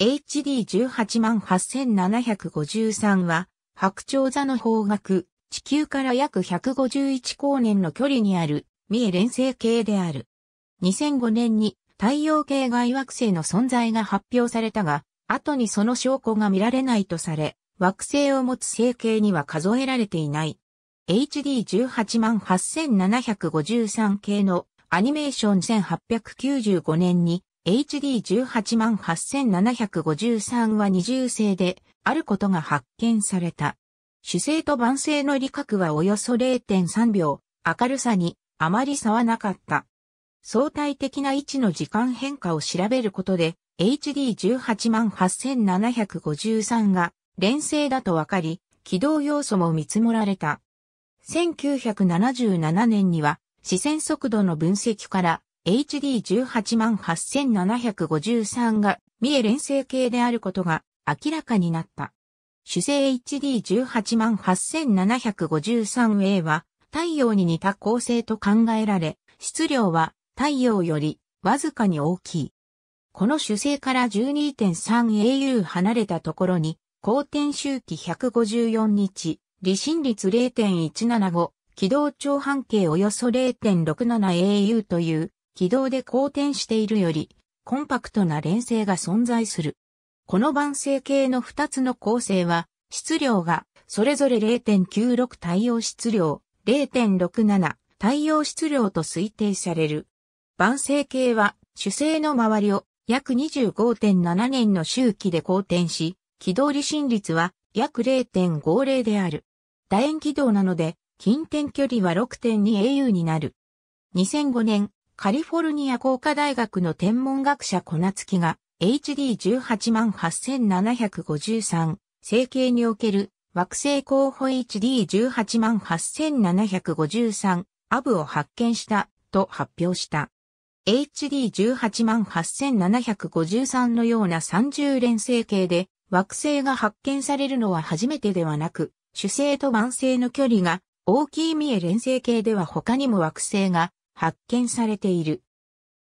HD18853 は、白鳥座の方角、地球から約151光年の距離にある、三重連星系である。2005年に太陽系外惑星の存在が発表されたが、後にその証拠が見られないとされ、惑星を持つ星系には数えられていない。HD18853 系のアニメーション1895年に HD18853 は二重性であることが発見された。主性と晩性の理覚はおよそ0.3秒、明るさにあまり差はなかった。相対的な位置の時間変化を調べることで、HD18853 が連星だとわかり、軌道要素も見積もられた。1977年には、視線速度の分析から HD18853 が三重連星系であることが明らかになった。主星 HD18853A は太陽に似た構成と考えられ、質量は太陽よりわずかに大きい。この主星から 12.3AU 離れたところに、公転周期154日、離心率0.175、軌道長半径およそ 0.67AU という軌道で公転しているより、コンパクトな連星が存在する。この晩星系の2つの構成は、質量がそれぞれ0.96太陽質量、0.67太陽質量と推定される。晩星系は主星の周りを約25.7年の周期で公転し、軌道離心率は約0.50である。楕円軌道なので、近点距離は 6.2au になる。2005年、カリフォルニア工科大学の天文学者小夏木が HD18753 成形における惑星候補 HD18753 アブを発見したと発表した。HD18753 のような三重連成形で惑星が発見されるのは初めてではなく、主星と万星の距離が大きい見え連星形では他にも惑星が発見されている。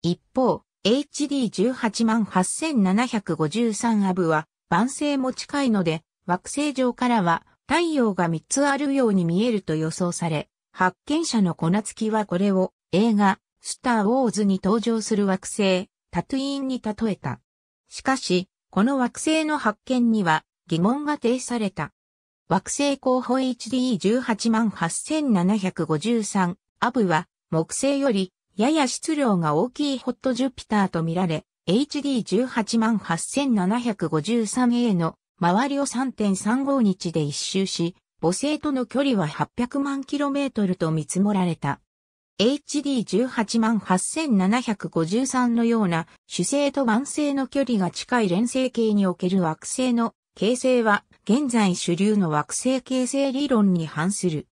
一方、HD18853 アブは晩星も近いので、惑星上からは太陽が3つあるように見えると予想され、発見者の粉付きはこれを映画、スター・ウォーズに登場する惑星、タトゥイーンに例えた。しかし、この惑星の発見には疑問が呈された。惑星候補 HD18853 アブは木星よりやや質量が大きいホットジュピターと見られ、HD188,753A の周りを3.35日で一周し、母星との距離は800万 km と見積もられた。HD188,753 のような主星と万星の距離が近い連星系における惑星の形成は現在主流の惑星形成理論に反する。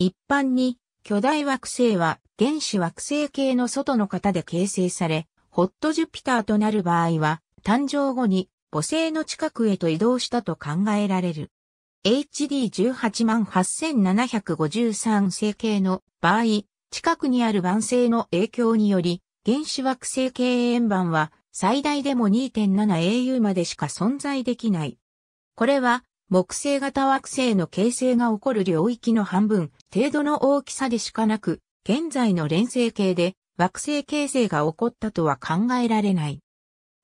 一般に巨大惑星は原子惑星系の外の型で形成され、ホットジュピターとなる場合は、誕生後に母星の近くへと移動したと考えられる。HD18853 星系の場合、近くにある晩星の影響により、原子惑星系円盤は最大でも 2.7au までしか存在できない。これは木星型惑星の形成が起こる領域の半分程度の大きさでしかなく、現在の連星系で惑星形成が起こったとは考えられない。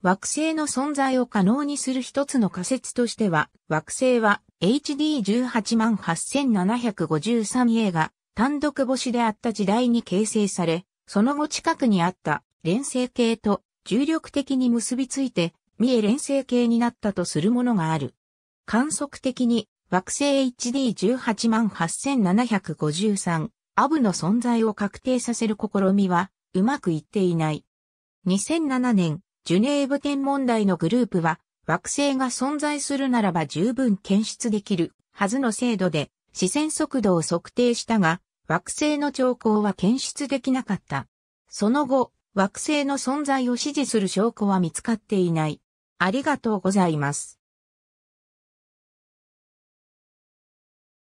惑星の存在を可能にする一つの仮説としては、惑星は HD18853A が単独星であった時代に形成され、その後近くにあった連星系と重力的に結びついて、三重連星系になったとするものがある。観測的に惑星 HD18853 アブの存在を確定させる試みはうまくいっていない。2007年、ジュネーブ天文台のグループは、惑星が存在するならば十分検出できるはずの精度で、視線速度を測定したが、惑星の兆候は検出できなかった。その後、惑星の存在を支持する証拠は見つかっていない。ありがとうございます。